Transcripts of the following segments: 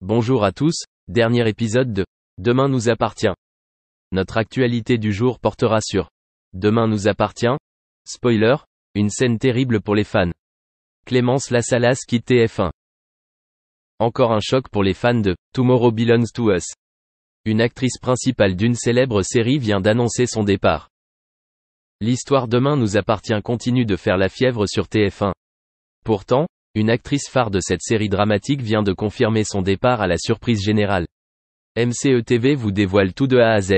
Bonjour à tous, dernier épisode de Demain nous appartient. Notre actualité du jour portera sur Demain nous appartient. Spoiler, une scène terrible pour les fans. Clémence Lassalas quitte TF1. Encore un choc pour les fans de Tomorrow Belongs to Us. Une actrice principale d'une célèbre série vient d'annoncer son départ. L'histoire Demain nous appartient continue de faire la fièvre sur TF1. Pourtant, une actrice phare de cette série dramatique vient de confirmer son départ à la surprise générale. MCE TV vous dévoile tout de A à Z.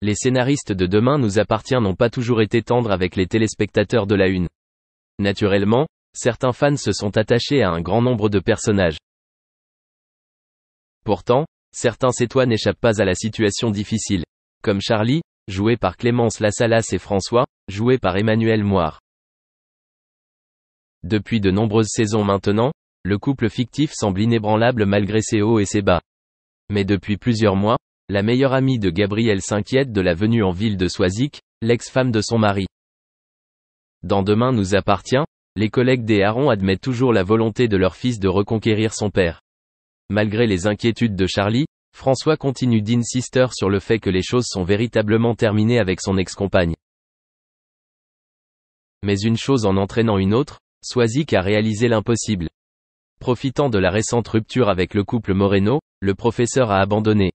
Les scénaristes de Demain nous appartient n'ont pas toujours été tendres avec les téléspectateurs de la une. Naturellement, certains fans se sont attachés à un grand nombre de personnages. Pourtant, certains sétois n'échappent pas à la situation difficile. Comme Charlie, joué par Clémence Lassalas et François, joué par Emmanuel Moire. Depuis de nombreuses saisons maintenant, le couple fictif semble inébranlable malgré ses hauts et ses bas. Mais depuis plusieurs mois, la meilleure amie de Gabrielle s'inquiète de la venue en ville de Soizic, l'ex-femme de son mari. Dans Demain nous appartient, les collègues des Harons admettent toujours la volonté de leur fils de reconquérir son père. Malgré les inquiétudes de Charlie, François continue d'insister sur le fait que les choses sont véritablement terminées avec son ex-compagne. Mais une chose en entraînant une autre, Sois-y a réalisé l'impossible. Profitant de la récente rupture avec le couple Moreno, le professeur a abandonné.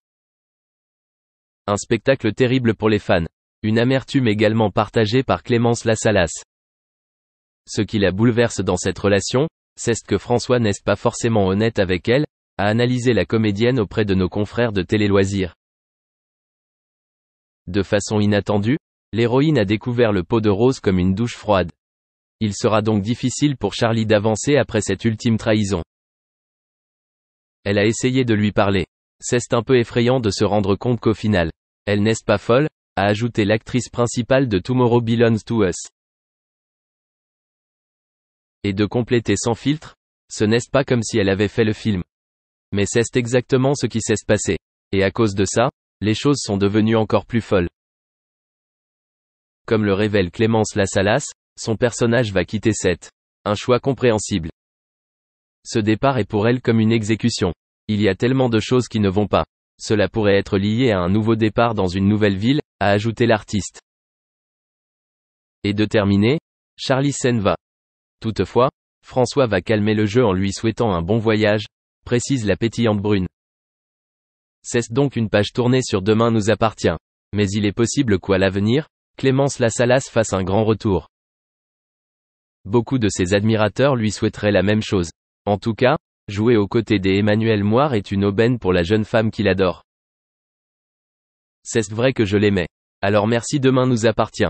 Un spectacle terrible pour les fans. Une amertume également partagée par Clémence Lassalas. Ce qui la bouleverse dans cette relation, c'est que François n'est pas forcément honnête avec elle, a analysé la comédienne auprès de nos confrères de Loisirs. De façon inattendue, l'héroïne a découvert le pot de rose comme une douche froide. Il sera donc difficile pour Charlie d'avancer après cette ultime trahison. Elle a essayé de lui parler. C'est un peu effrayant de se rendre compte qu'au final, elle n'est pas folle, a ajouté l'actrice principale de Tomorrow Belongs to Us. Et de compléter sans filtre, ce n'est pas comme si elle avait fait le film. Mais c'est exactement ce qui s'est passé. Et à cause de ça, les choses sont devenues encore plus folles. Comme le révèle Clémence Lassalas, son personnage va quitter cette, Un choix compréhensible. Ce départ est pour elle comme une exécution. Il y a tellement de choses qui ne vont pas. Cela pourrait être lié à un nouveau départ dans une nouvelle ville, a ajouté l'artiste. Et de terminer, Charlie Sen va. Toutefois, François va calmer le jeu en lui souhaitant un bon voyage, précise la pétillante brune. Cesse donc une page tournée sur Demain nous appartient. Mais il est possible qu'à l'avenir, Clémence Lassalas fasse un grand retour beaucoup de ses admirateurs lui souhaiteraient la même chose. En tout cas, jouer aux côtés des Emmanuel Moire est une aubaine pour la jeune femme qu'il adore. C'est vrai que je l'aimais. Alors merci demain nous appartient.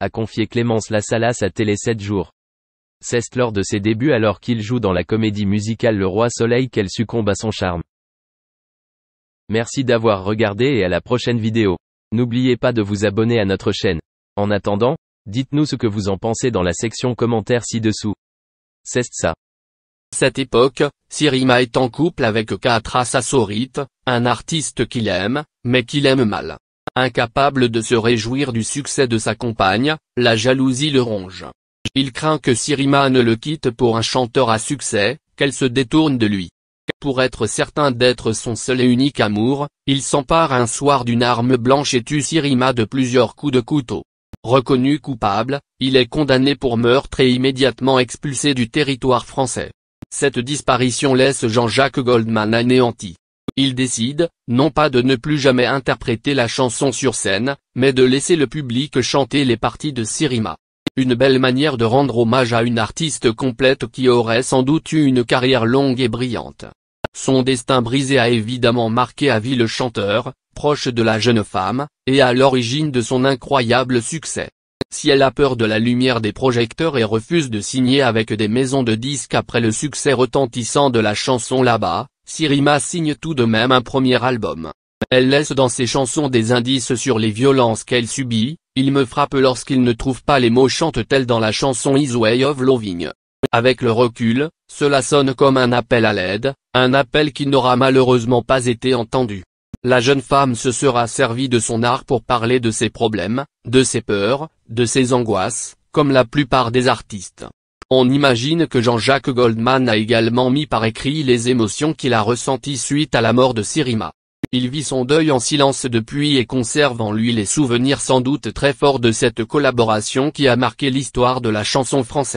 A confié Clémence Lassalas à Télé 7 jours. C'est lors de ses débuts alors qu'il joue dans la comédie musicale Le Roi Soleil qu'elle succombe à son charme. Merci d'avoir regardé et à la prochaine vidéo. N'oubliez pas de vous abonner à notre chaîne. En attendant, Dites-nous ce que vous en pensez dans la section commentaires ci-dessous. C'est ça. Cette époque, Sirima est en couple avec Katra Sassorite, un artiste qu'il aime, mais qu'il aime mal. Incapable de se réjouir du succès de sa compagne, la jalousie le ronge. Il craint que Sirima ne le quitte pour un chanteur à succès, qu'elle se détourne de lui. Pour être certain d'être son seul et unique amour, il s'empare un soir d'une arme blanche et tue Sirima de plusieurs coups de couteau. Reconnu coupable, il est condamné pour meurtre et immédiatement expulsé du territoire français. Cette disparition laisse Jean-Jacques Goldman anéanti. Il décide, non pas de ne plus jamais interpréter la chanson sur scène, mais de laisser le public chanter les parties de Sirima. Une belle manière de rendre hommage à une artiste complète qui aurait sans doute eu une carrière longue et brillante. Son destin brisé a évidemment marqué à vie le chanteur, proche de la jeune femme, et à l'origine de son incroyable succès. Si elle a peur de la lumière des projecteurs et refuse de signer avec des maisons de disques après le succès retentissant de la chanson là-bas, Sirima signe tout de même un premier album. Elle laisse dans ses chansons des indices sur les violences qu'elle subit, il me frappe lorsqu'il ne trouve pas les mots chante-t-elle dans la chanson Is Way of Loving. Avec le recul, cela sonne comme un appel à l'aide, un appel qui n'aura malheureusement pas été entendu. La jeune femme se sera servie de son art pour parler de ses problèmes, de ses peurs, de ses angoisses, comme la plupart des artistes. On imagine que Jean-Jacques Goldman a également mis par écrit les émotions qu'il a ressenties suite à la mort de Sirima. Il vit son deuil en silence depuis et conserve en lui les souvenirs sans doute très forts de cette collaboration qui a marqué l'histoire de la chanson française.